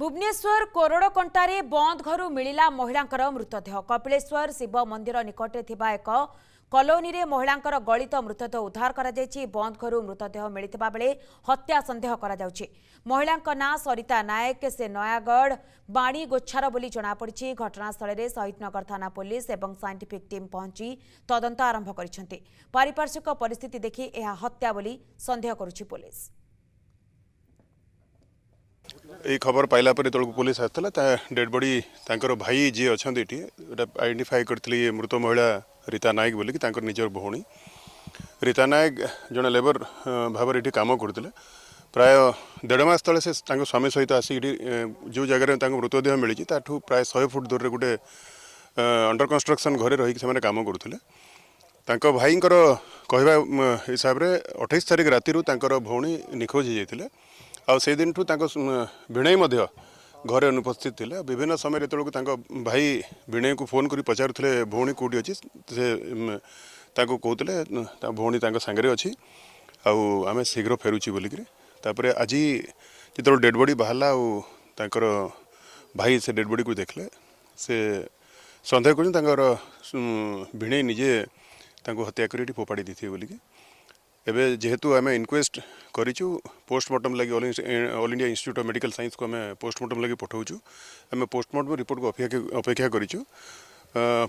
ଭୁବନେଶ୍ୱର କୋରଡ଼କଣ୍ଟାରେ ବନ୍ଦ ଘରୁ ମିଳିଲା ମହିଳାଙ୍କର ମୃତଦେହ କପିଳେଶ୍ୱର ଶିବ ମନ୍ଦିର ନିକଟରେ ଥିବା ଏକ କଲୋନୀରେ ମହିଳାଙ୍କର ଗଳିତ ମୃତଦେହ ଉଦ୍ଧାର କରାଯାଇଛି ବନ୍ଦ ଘରୁ ମୃତଦେହ ମିଳିଥିବା ବେଳେ ହତ୍ୟା ସନ୍ଦେହ କରାଯାଉଛି ମହିଳାଙ୍କ ନାଁ ସରିତା ନାୟକ ସେ ନୟାଗଡ଼ ବାଣୀ ଗୋଚ୍ଛାର ବୋଲି ଜଣାପଡ଼ିଛି ଘଟଣାସ୍ଥଳରେ ଶହୀଦନଗର ଥାନା ପୋଲିସ ଏବଂ ସାଇଣ୍ଟିଫିକ୍ ଟିମ୍ ପହଞ୍ଚି ତଦନ୍ତ ଆରମ୍ଭ କରିଛନ୍ତି ପାରିପାର୍ଶ୍ୱିକ ପରିସ୍ଥିତି ଦେଖି ଏହା ହତ୍ୟା ବୋଲି ସନ୍ଦେହ କରୁଛି ପୋଲିସ ए खबर पाइला पाइलापूर्क पुलिस आ डेड बडी तर भाई जि अनि यी एउटा आइडेन्टिफाई गरि मृत महिला रिता नायक निजर निज भउता नायक जन लेबर भावी काम गर्दै प्रायः देढमास त स्वामी सहित आसि जो जग्गा मृतदेह मिलि तु प्राय शहे फुट दूर गए अंडर कन्सट्रक्सन घर रहेछ काम गरु भाइर किसबले अठैस तारिक राति भउी निखो ଆଉ ସେଇଦିନଠୁ ତାଙ୍କ ଭିଣେଇ ମଧ୍ୟ ଘରେ ଅନୁପସ୍ଥିତ ଥିଲେ ବିଭିନ୍ନ ସମୟରେ ଯେତେବେଳକୁ ତାଙ୍କ ଭାଇ ଭିଣେଇଙ୍କୁ ଫୋନ୍ କରି ପଚାରୁଥିଲେ ଭଉଣୀ କେଉଁଠି ଅଛି ସେ ତାଙ୍କୁ କହୁଥିଲେ ତାଙ୍କ ଭଉଣୀ ତାଙ୍କ ସାଙ୍ଗରେ ଅଛି ଆଉ ଆମେ ଶୀଘ୍ର ଫେରୁଛି ବୋଲିକିରି ତାପରେ ଆଜି ଯେତେବେଳେ ଡେଡ଼ବଡ଼ି ବାହାରିଲା ଆଉ ତାଙ୍କର ଭାଇ ସେ ଡେଡ଼ବଡ଼ିକୁ ଦେଖିଲେ ସେ ସନ୍ଦେହ କରୁଛନ୍ତି ତାଙ୍କର ଭିଣେଇ ନିଜେ ତାଙ୍କୁ ହତ୍ୟା କରି ଏଠି ଫୋପାଡ଼ି ଦେଇଥିବେ ବୋଲିକି ଏବେ ଯେହେତୁ ଆମେ ଇନକ୍ୱେଷ୍ଟ କରିଛୁ ପୋଷ୍ଟମର୍ଟମ୍ ଲାଗି all India institute of medical ସାଇନ୍ସକୁ ଆମେ ପୋଷ୍ଟମର୍ଟମ୍ ଲାଗି ପଠାଉଛୁ ଆମେ ପୋଷ୍ଟମର୍ଟମ୍ ରିପୋର୍ଟକୁ ଅପେକ୍ଷା କରିଛୁ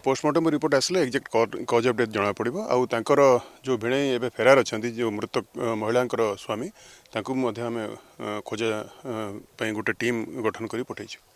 ପୋଷ୍ଟମର୍ଟମ୍ ରିପୋର୍ଟ ଆସିଲେ ଏକ୍ଜାକ୍ଟ କଜ୍ ଅଫ୍ ଡେଥ୍ ଜଣାପଡ଼ିବ ଆଉ ତାଙ୍କର ଯେଉଁ ଭିଣେଇ ଏବେ ଫେରାର ଅଛନ୍ତି ଯେଉଁ ମୃତ ମହିଳାଙ୍କର ସ୍ୱାମୀ ତାଙ୍କୁ ମଧ୍ୟ ଆମେ ଖୋଜା ପାଇଁ ଗୋଟେ ଟିମ୍ ଗଠନ କରି ପଠାଇଛୁ